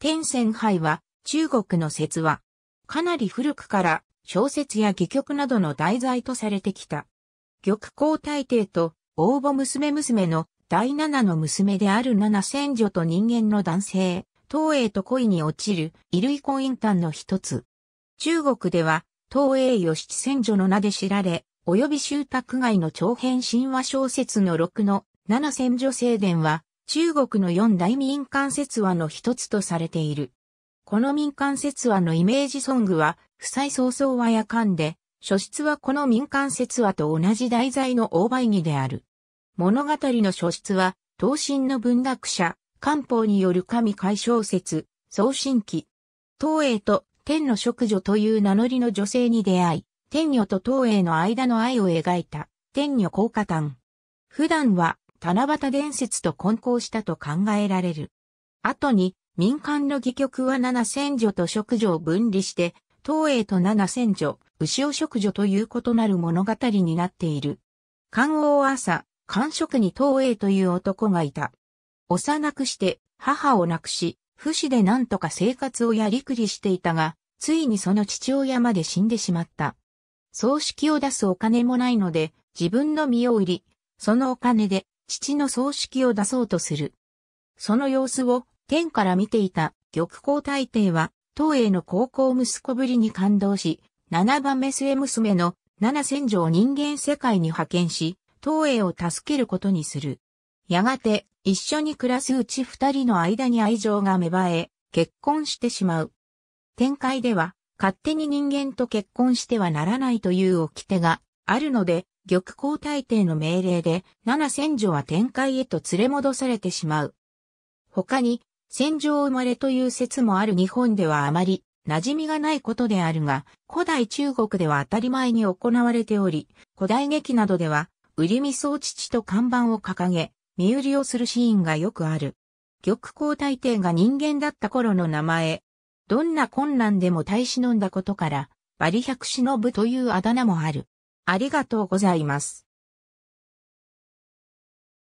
天仙杯は中国の説話。かなり古くから小説や戯曲などの題材とされてきた。玉光大帝と応募娘娘の第七の娘である七仙女と人間の男性、東映と恋に落ちる衣類婚姻端の一つ。中国では東映義七仙女の名で知られ、及び集託外の長編神話小説の6の七仙女聖伝は中国の四大民間説話の一つとされている。この民間説話のイメージソングは、不採早々和やかんで、書室はこの民間説話と同じ題材の大梅儀である。物語の書室は、東進の文学者、漢方による神解消説、送信記。東映と天の職女という名乗りの女性に出会い、天女と東映の間の愛を描いた、天女効果譚。普段は、七夕伝説と混交したと考えられる。後に民間の戯曲は七千女と食女を分離して、東映と七千女、牛尾食女という異なる物語になっている。官王朝、官職に東映という男がいた。幼くして母を亡くし、不死で何とか生活をやりくりしていたが、ついにその父親まで死んでしまった。葬式を出すお金もないので、自分の身を売り、そのお金で父の葬式を出そうとする。その様子を天から見ていた玉光大帝は、東映の高校息子ぶりに感動し、七番目末娘の七千条人間世界に派遣し、東映を助けることにする。やがて、一緒に暮らすうち二人の間に愛情が芽生え、結婚してしまう。展開では、勝手に人間と結婚してはならないという掟があるので、玉皇大帝の命令で、七戦女は天界へと連れ戻されてしまう。他に、戦場生まれという説もある日本ではあまり馴染みがないことであるが、古代中国では当たり前に行われており、古代劇などでは、売り味噌父と看板を掲げ、身売りをするシーンがよくある。玉皇大帝が人間だった頃の名前。どんな困難でも耐え忍んだことから、バリ百忍というあだ名もある。ありがとうございます。